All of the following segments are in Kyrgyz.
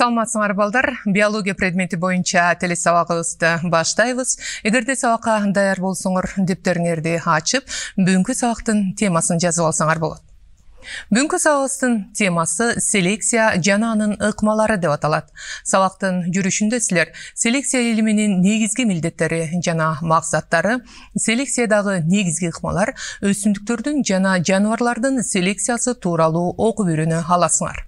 саламатсыңар балдар биология предмети боюнча телесабагыбызды баштайбыз эгерде сабакка даяр болсоңор дептериңерди ачып бүгүнкү сабактын темасын жазып алсаңар болот бүгүнкү сабагыбыздын темасы селекция жана анын ыкмалары деп аталат сабактын жүрүшүндө силер селекция илиминин негизги милдеттери жана максаттары селекциядагы негизги ыкмалар өсүмдүктөрдүн жана жаныбарлардын селекциясы тууралуу окуп үйрөнө аласыңар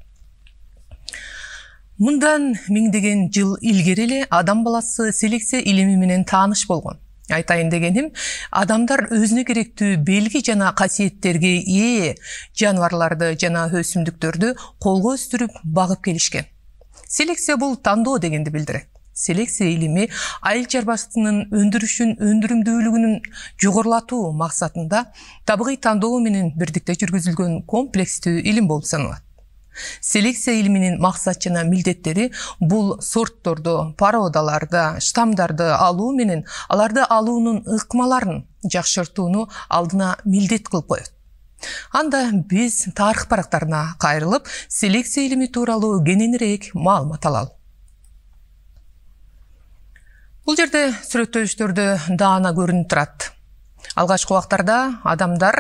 мындан миңдеген жыл илгери адам баласы селекция илими менен тааныш болгон айтайын дегенім, адамдар өзүнө керектүү белги жана касиеттерге ээ жаныбарларды жана өсүмдүктөрдү колго өстүрүп багып келишкен селекция бул тандоо дегенди билдирет селекция илими айыл чарбасынын өндүрүшүн өндүрүмдүүлүгүнүн жогорулатуу максатында табигый тандоо менен бирдикте жүргүзүлгөн комплекстүү илим болуп саналат селекция илминин максат жана милдеттери бул сортторду породаларды штамдарды алуу менен аларды алуунун ыкмаларын жакшыртууну алдына милдет кылып коет анда биз тарых барактарына кайрылып селекция илими тууралуу кененирээк маалымат алалы бул жерде сүрөттөштөрдө даана көрүнүп турат алгачкы убактарда адамдар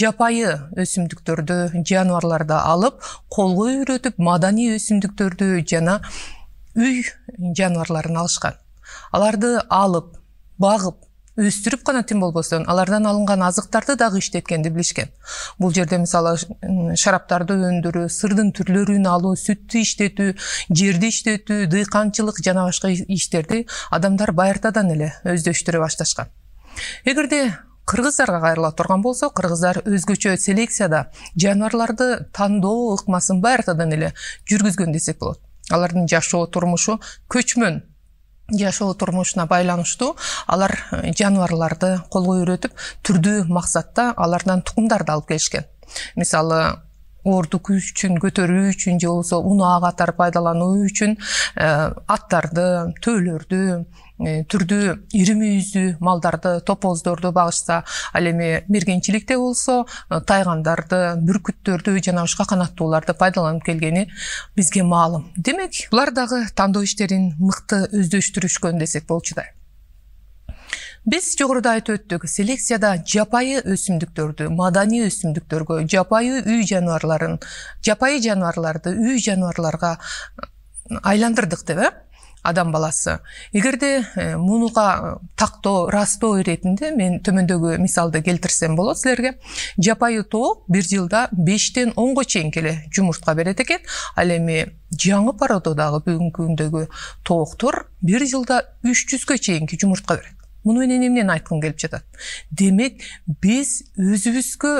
жапайы өсүмдүктөрдү жаныбарларды алып колго үйрөтүп маданий өсүмдүктөрдү жана үй жаныбарларын алышкан аларды алып багып өстүрүп гана тим болбостон алардан алынган азыктарды дагы иштеткенди билишкен бул жерде мисалы шараптарды өндүрүү сырдын түрлөрүн алуу сүттү иштетүү жерди иштетүү дыйканчылык жана башка иштерди адамдар байыртадан эле өздөштүрө башташкан эгерде кыргыздарга кайрыла турган болсо кыргыздар өзгөчө селекцияда жаныбарларды тандоо ыкмасын баартадан эле жүргүзгөн десек болот алардын жашоо турмушу көчмөн жашоо турмушуна байланыштуу алар э, жаныбарларды колго үйрөтүп түрдүү максатта алардан тукумдарды алып келишкен мисалы орду үчүн көтөрүү үчүн же болбосо унаа катары пайдалануу үчүн э, аттарды төөлөрдү Э, түрдүү ири мүйүздүү малдарды топоздорду багышса ал эми мергенчиликте болсо э, тайгандарды бүркүттөрдү жана башка канаттууларды пайдаланып келгени бизге маалым демек булар дагы тандоо иштерин мыкты өздөштүрүшкөн десек болчудай биз жогоруда айтып өттүк селекцияда жапайы өсүмдүктөрдү маданий өсүмдүктөргө жапайы үй жаныбарларын жапайы жаныбарларды үй жаныбарларга айландырдык деп э адам баласы эгерде э, мунуга э, тактоо ырастоо иретинде мен төмөндөгү мисалды келтирсем болот силерге жапайы тоок бир жылда бештен онго чейинки эле жумуртка берет экен ал эми жаңы порододагы бүгүнкү күндөгү тооктор бир жылда үч жүзгө чейинки жумуртка берет муну менен эмнени айткым келип жатат демек биз өзүбүзгө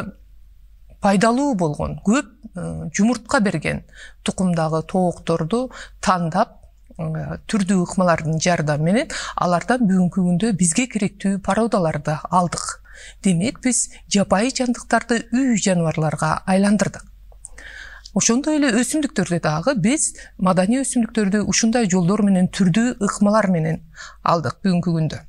пайдалуу болгон көп э, жумуртка берген тукумдагы тоокторду тандап түрдүү ыкмалардын жардамы менен алардан бүгүнкү күндө бизге керектүү породаларды алдык демек биз жапайы жандыктарды үй жаныбарларга айландырдык ошондой эле өсүмдүктөрдү дагы биз маданий өсүмдүктөрдү ушундай жолдор менен түрдүү ыкмалар менен алдык бүгүнкү күндө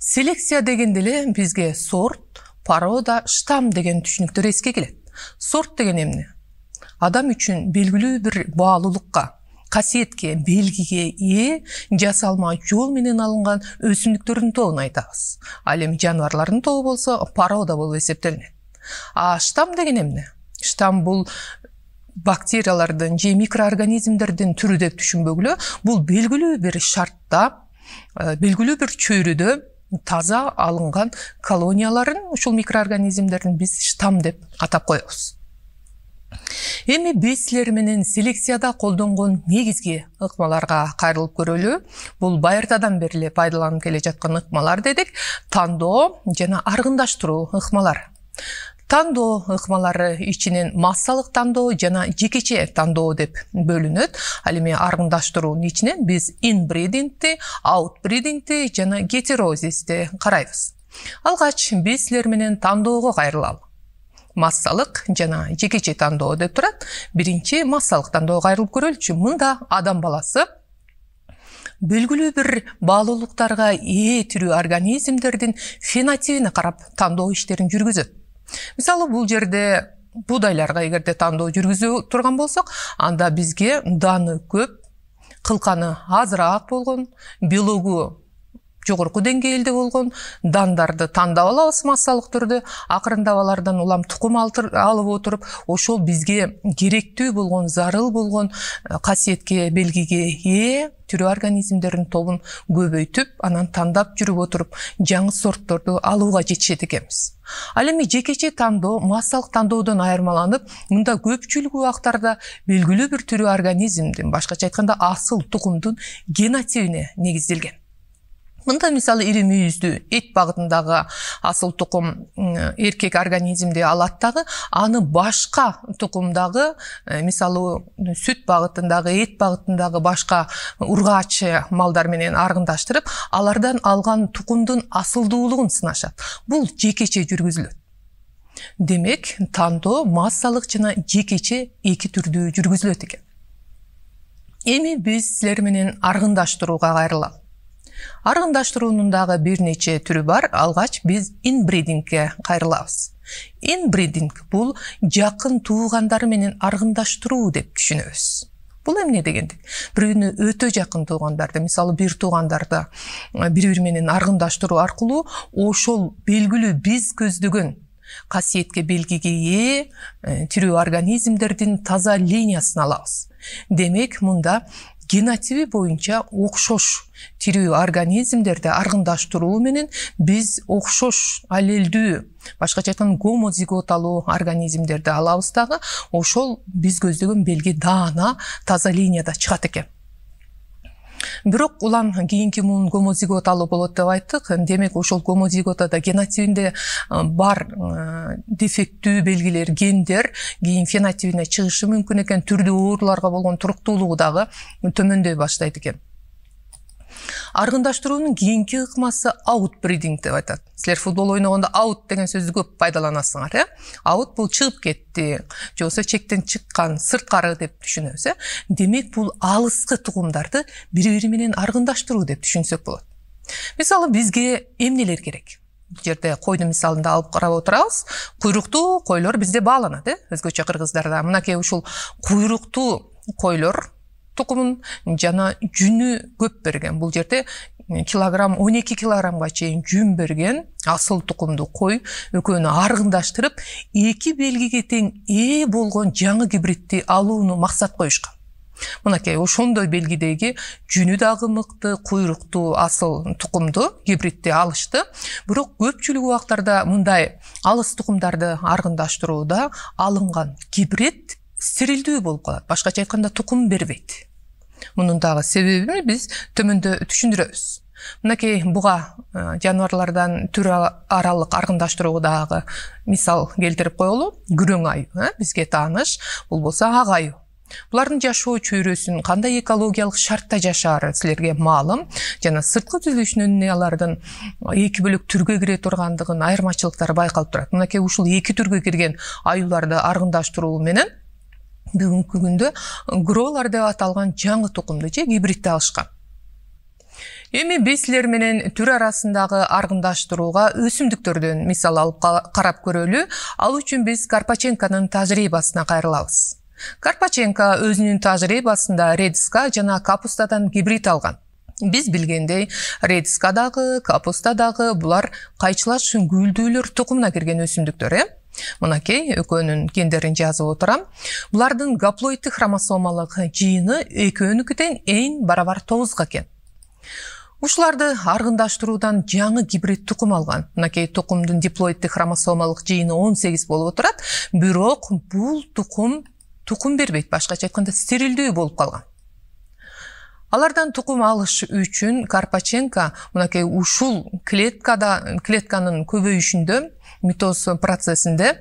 селекция дегенде эле бизге сорт порода штамм деген түшүнүктөр эске келет сорт деген эмне адам үчүн белгилүү бир баалуулукка қасиетке белгіге ие жасалма жол менен алынған өсімдіктердің тобын айтабыз ал эми жаныбарлардын тобу болсо порода болуп эсептелинет а штамм деген эмне штамм бул бактериялардын же микроорганизмдердин түрү деп түшүнбөгүлө бұл белгилүү бир шартта белгилүү бир чөйрөдө таза алынған колонияларын ушул микроорганизмдердин биз штамм деп атап коебуз эми биз силер менен селекцияда колдонгон негизги ыкмаларга кайрылып көрөлү бул байыртадан бери эле пайдаланып келе жаткан ыкмалар дедик тандоо жана аргындаштыруу ыкмалар тандоо ыкмалары ичинен массалык тандоо жана жекече тандоо деп бөлүнөт ал эми аргындаштыруунун ичинен биз инбридингти аутбридингти жана гетерозисти карайбыз алгач биз силер менен тандоого кайрылалы массалык жана жекече тандоо деп турат биринчи массалык тандоого айрылып көрөлүчү мында адам баласы белгилүү бир баалуулуктарга ээ тирүү организмдердин фенотибине карап тандоо иштерин жүргүзөт мисалы бул жерде буудайларга эгерде тандоо жүргүзө турган болсок анда бизге даны көп кылканы азыраак болгон белогу жогорку деңгээлде болгон дандарды тандап алабыз массалык түрдө акырындап алардан улам тукум алып отуруп ошол бизге керектүү болгон зарыл болгон э, касиетке белгиге ээ тирүү организмдердин тобун көбөйтүп анан тандап жүрүп отуруп жаңы сортторду алууга жетишет экенбиз ал эми жекече тандоо массалык тандоодон айырмаланып мында көпчүлүк убактарда белгилүү бир түрүү организмдин башкача айтканда асыл тукумдун генотибине негизделген мында мисалы ири мүйізді ет бағытындағы асыл тұқым еркек организмде алаттағы, аны башка тукумдагы э, мисалы сүт багытындагы эт багытындагы башка ургаачы малдар менен аргындаштырып алардан алған тукумдун асылдуулугун сынашат Бұл жекече жүргүзүлөт демек тандоо массалык жана жекече екі түрдүү жүргүзүлөт экен эми биз силер менен аргындаштырууга аргындаштыруунун дагы бир нече түрү бар алгач биз инбридингке кайрылабыз инбридинг бул жакын туугандар менен аргындаштыруу деп түшүнөбүз бул эмне дегендик бирөөнү өтө жакын туугандарды мисалы бир туугандарды бири бири менен аргындаштыруу аркылуу ошол белгилүү биз көздөгөн касиетке белгиге ээ тирүү организмдердин таза линиясын алабыз демек мында генотиби боюнча окшош тирүү организмдерди аргындаштыруу менен биз окшош аллелдүү башкача айтканда гомозиготалуу организмдерди алабыз дагы ошол биз көздөгөн белги даана таза линияда чыгат экен бирок улам кийинки муун гомозигот алуу болот деп айттык демек ошол гомозиготада генотибинде э, бар э, дефекттүү белгилер гендер кийин фенотибине чыгышы мүмкүн экен түрдүү ооруларга болгон туруктуулугу дагы төмөндөй баштайт экен аргындаштыруунун кийинки ыкмасы аутбридинг деп айтат силер футбол ойногондо аут деген сөздү көп пайдаланасыңар э аут бул чыгып кетти же болбосо чектен чыккан сырткары деп түшүнөбүз э демек бул алыскы тукумдарды бири бири менен аргындаштыруу деп түшүнсөк болот мисалы бизге эмнелер керек бул жерде койдун мисалында алып карап отурабыз куйруктуу койлор бизде бааланат э өзгөчө кыргыздарда мынакей ушул куйруктуу койлор тукумун жана жүнү көп берген бул жерде килограмм он эки килограммга чейин жүн берген асыл тукумдуу кой экөөнү аргындаштырып эки белгиге тең ээ болгон жаңы гибридти алууну максат коюшкан мынакей ошондой белгидеги жүнү дагы мыкты куйруктуу асыл тукумду гибридти алышты бирок көпчүлүк убактарда мындай алыс тукумдарды аргындаштырууда алынган гибрид стерилдүү болуп калат башкача айтканда тукум бербейт мұның дағы себебін біз төменде түшүндүрөбүз мынакей буга ә, жануарлардан түр арғындаштыруы дағы мисал келтирип қойылу күрөң аю ә, бізге тааныш бул болсо ак аю бұлардың жашоо чөйрөсүн кандай экологиялык шартта жашаары силерге маалым жана сырткы түзүлүшүнөн алардын эки бөлөк түргө кире тұрғандығын айырмачылыктары байкалып турат мынакей ушул эки түргө кирген аюларды аргындаштыруу менен бүгүнкү күндө гролар деп аталган жаңы тукумду же гибридди алышкан эми бесилер менен түр арасындагы аргындаштырууга өсүмдүктөрдөн мисал алып карап көрөлү ал үчүн биз карпаченконун тажрыйбасына кайрылабыз карпаченко өзүнүн тажрыйбасында редиска жана капустадан гибрид алган биз билгендей редиска дагы капуста дагы булар кайчылаш гүлдүүлөр тукумуна кирген өсүмдүктөр э мынакей экөөнүн гендерин жазып отурам булардын гаплоиддик хромосомалык жыйыны экөөнүкүтөн эң барабар тогузга экен ушуларды аргындаштыруудан жаңы гибрид тукум алган мынакей тукумдун диплоиддик хромосомалык жыйыны он сегиз болуп отурат бирок бул тукум тукум бербейт башкача айтканда стерилдүү болуп калган алардан тукум алыш үчүн карпаченко мынакей ушул клеткада клетканын көбөйүшүндө митоз процессинде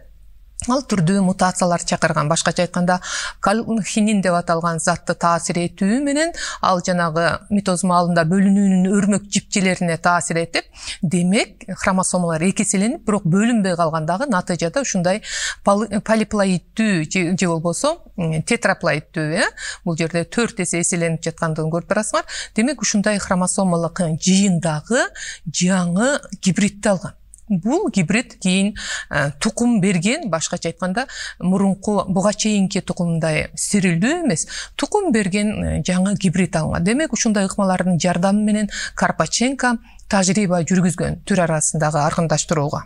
ал түрдүү мутацияларды чакырган башкача айтканда калхинин деп аталган затты таасир этүү менен ал жанагы митоз маалында бөлүнүүнүн өрмөк жипчелерине таасир этип демек хромосомалар эки эселенип бирок бөлүнбөй калган дагы натыйжада ушундай полиплоиддүү же болбосо тетраплоиддүү э бул жерде төрт эсе эселенип жаткандыгын көрүп турасыңар демек ушундай хромосомалык жыйындагы жаңы гибридди алган бул гибрид кийин э, тукум берген башкача айтканда мурунку буга чейинки тукум мындай стирилдүү эмес тукум берген э, жаңы гибрид алынган демек ушундай ыкмалардын жардамы менен карпаченко тажрыйба жүргүзгөн түр арасындагы аргындаштырууга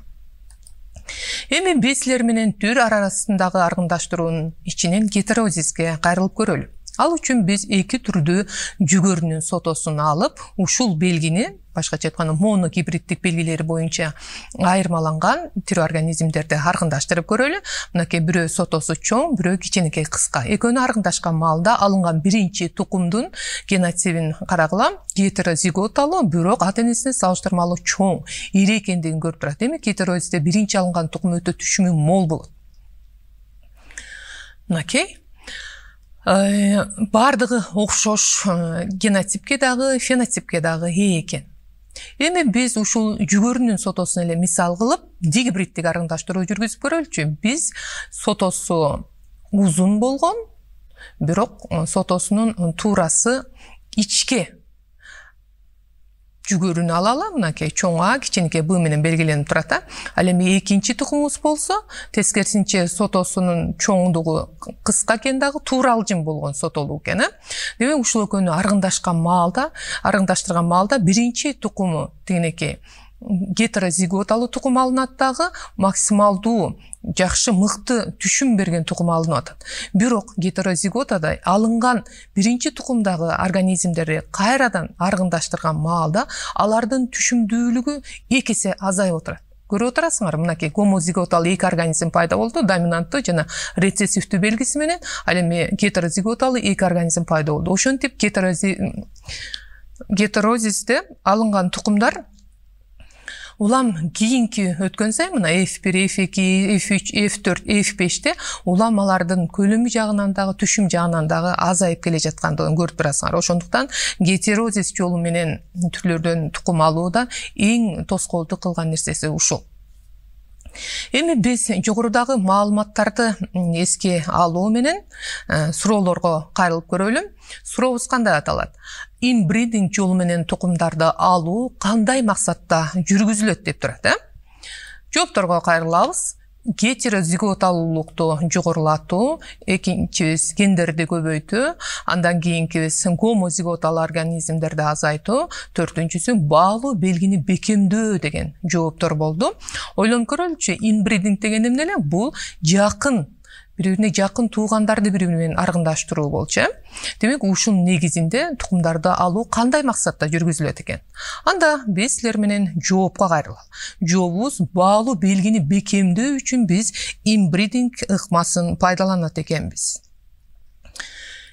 эми биз силер менен түр арасындагы аргындаштыруунун ичинен гетерозизге кайрылып көрөлү ал үчүн биз эки түрдүү жүгөрүнүн сотосун алып ушул белгини башкача айтканда моно гибридтик белгилери боюнча айырмаланган тирүү организмдерди аркындаштырып көрөлү мынакей бирөө сотосу чоң бирөө кичинекей кыска экөөнү аргындашкан маалда алынган биринчи тукумдун генотипин карагыла гетерозиготалуу бирок ата энесине салыштырмалуу чоң ири экендигин көрүп турат дэмек гетеро биринчи алынган тукум өтө түшүмү мол болот мынакей э, баардыгы окшош э, генотипке дагы фенотипке дагы ээ экен эми биз ушул жүгөрүнүн сотосун эле мисал кылып гибридтик арандаштыруу жүргүзүп көрөлүчү биз сотосу узун болгон бирок э, сотосунун туурасы ичке жүгөрүнү алалы мынакей чоң а кичинекей б менен белгиленип турат э ал эми экинчи тукумубуз болсо тескерисинче сотосунун чоңдугу кыска экен дагы тууралжың болгон сотолук экен э демек ушул экөөнү арыңдашкан маалда арыңдаштырган маалда биринчи тукуму тигинекей гетрозиготалуу тукум алынат дагы максималдуу жакшы мыкты түшүм берген тукум алынып атат бирок гетерозиготада алынган биринчи тукумдагы организмдерди кайрадан аргындаштырган маалда алардын түшүмдүүлүгү эки эсе азайып отурат көрүп отурасыңар мынакей гомозиготал эки организм пайда болду доминантты, жана рецессивдүү белгиси менен ал эми гетерозиготалы эки организм пайда болду ошентип гетерози гетерозисте алынган тукумдар улам кийинки өткөн сайын мына ф бир ф эки ф үч эф төрт эф беште улам алардын көлөмү жагынан дагы түшүм жагынан дагы азайып келе жаткандыгын көрүп турасыңар ошондуктан гетерозиз жолу менен түрлөрдөн тукум алууда эң тоскоолдук кылган нерсеси ушул эми биз жогорудагы маалыматтарды эске алуу менен э, суроолорго кайрылып көрөлү сурообуз кандай аталат инбридинг жолу менен тукумдарды алуу кандай максатта жүргүзүлөт деп турат э жоопторго кайрылабыз зиготалуулукту жогорулатуу экинчибиз гендерди көбөйтүү андан кийинкибиз гомо зиготалуу организмдерди азайтуу төртүнчүсү баалуу белгини бекемдөө деген жооптор болду ойлонуп көрөлүчү имбридинг деген эмне эле бул жакын бири жақын жакын туугандарды бири бири менен аргындаштыруу болчу демек ушул негизинде тукумдарды алуу кандай максатта жүргүзүлөт экен анда биз силер менен жоопко кайрылалы жообубуз баалуу белгини бекемдөө үчүн биз имбридинг ыкмасын пайдаланат экенбиз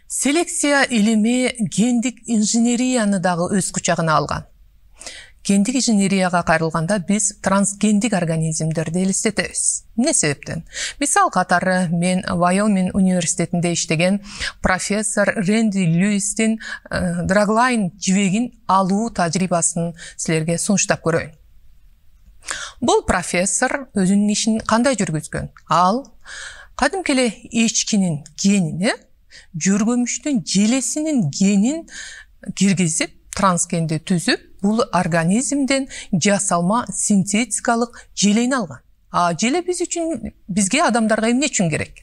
селекция илими гендик инженерияны дагы өз кучагына алган гендік инженерияға кайрылганда биз трансгендик организмдерди элестетебиз эмне себептен мисал катары мен вайомин университетінде иштеген профессор ренди льюистин э, драглайн жибегин алуу тажрыйбасын силерге сунуштап көрөйүн бул профессор өзүнүн ишин кандай жүргүзгөн ал кадимки эле эчкинин генини жөргөмүштүн желесинин генин киргизип трансгенди түзүп ул организмден жасалма синтетикалық желейін алған. а желе біз үшін бізге адамдарға эмне үшін керек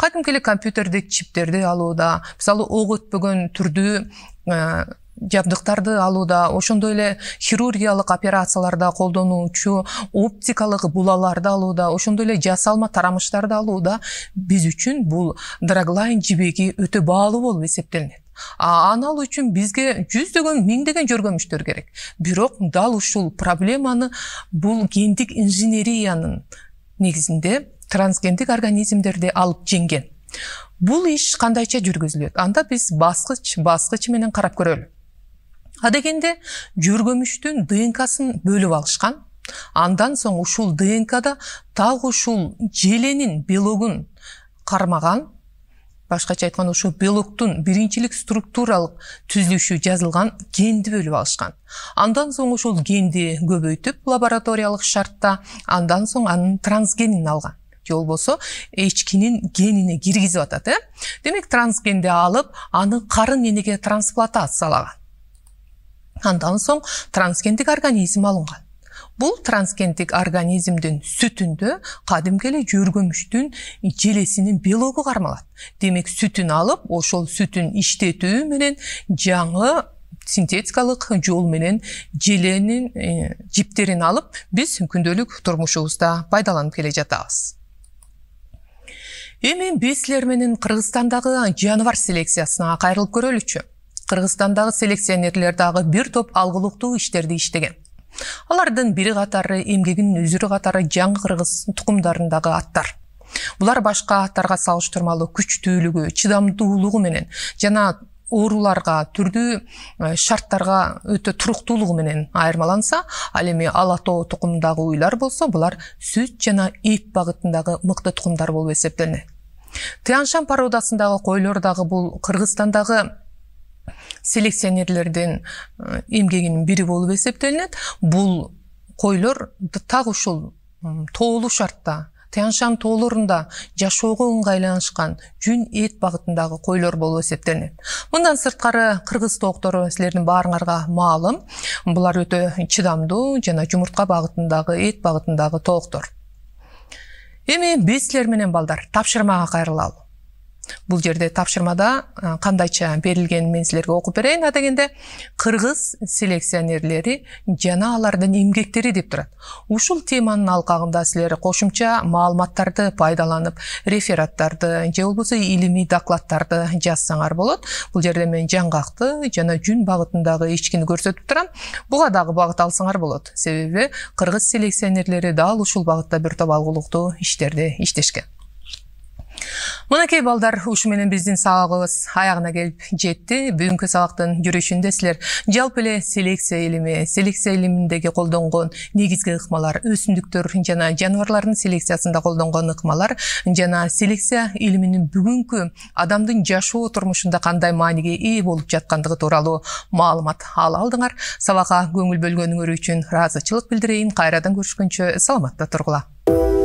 кадимки эле компьютердик чиптерди алууда мисалы ок бүгін түрдүү э, жабдыктарды алууда ошондой эле хирургиялык операцияларда колдонуучу оптикалык булаларды алууда ошондой эле жасалма тарамыштарды алууда биз үчүн бул драглайн жибеги өтө баалуу болуп эсептелинет аны алуу үчүн бизге жүздөгөн миңдеген жөргөмүштөр керек бирок дал ушул проблеманы бул гендик инженериянын негизинде трансгендик организмдерди алып жеңген бул иш кандайча жүргүзүлөт анда биз баскыч баскыч менен карап көрөлү адегенде жөргөмүштүн днксын бөлүп алышкан андан соң ушул днкда так ушул желенин белогун кармаган башкача айтканда ушул белоктун биринчилик структуралык түзүлүшү жазылган генди бөлүп алышкан андан соң ушул генди көбөйтүп лабораториялык шартта андан соң анын трансгенин алган же болбосо эчкинин генине киргизип атат э демек трансгенди алып аны карын энеге трансплатациялаган андан соң трансгендик организм алынган бул трансгендик организмдин сүтүндө кадимки эле жөргөмүштүн желесинин белогу кармалат демек сүтүн алып ошол сүтүн иштетүү менен жаңы синтетикалык жол менен желенин э, жиптерин алып биз күндөлүк турмушубузда пайдаланып келе жатабыз эми биз силер менен кыргызстандагы жаныбар селекциясына кайрылып көрөлүчү кыргызстандагы селекционерлер дагы бир топ алгылыктуу иштерди иштеген алардын бири катары эмгегинин үзүрү катары жаңы кыргыз тукумдарындагы аттар булар башка аттарга салыштырмалуу күчтүүлүгү чыдамдуулугу менен жана ооруларга түрдүү э, шарттарга өтө туруктуулугу менен айырмаланса ал эми ала тоо тукумундагы уйлар болсо булар сүт жана ит багытындагы мыкты тукумдар болуп эсептелинет тыяншан породасындагы койлор дагы бул кыргызстандагы селекционерлердин э, эмгегинин бири болуп эсептелинет бул койлор так ушул тоолуу шартта тянь шан тоолорунда жашоого ыңгайланышкан жүн эт багытындагы койлор болуп эсептелинет мындан сырткары кыргыз тооктору силердин баарыңарга маалым булар өтө чыдамдуу жана жумуртка багытындагы эт багытындагы тооктор эми биз силер менен балдар тапшырмага кайрылалы бул жерде тапшырмада кандайча берилгенин мен силерге окуп берейин дегенде кыргыз селекционерлери жана алардын эмгектери деп турат ушул теманын алкагында силер кошумча маалыматтарды пайдаланып рефераттарды же болбосо илимий докладдарды жазсаңар болот бул жерде мен жаңгакты жана жүн багытындагы ичкини көрсөтүп турам буга дагы багыт алсаңар болот себеби кыргыз селекционерлери дал ушул багытта бир топ алгылыктуу иштерди иштешкен мынакей балдар ушу менен биздин сабагыбыз аягына келип жетти бүгүнкү сабактын жүрүшүндө силер жалпы эле селекция илими селекция илиминдеги колдонгон негизги ыкмалар өсүмдүктөр жана жаныбарлардын селекциясында колдонгон ыкмалар жана селекция илиминин бүгүнкү адамдын жашоо турмушунда кандай мааниге ээ болуп жаткандыгы тууралуу маалымат ала алдыңар сабакка көңүл бөлгөнүңөр үчүн ыраазычылык билдирейин кайрадан көрүшкөнчө саламатта тургула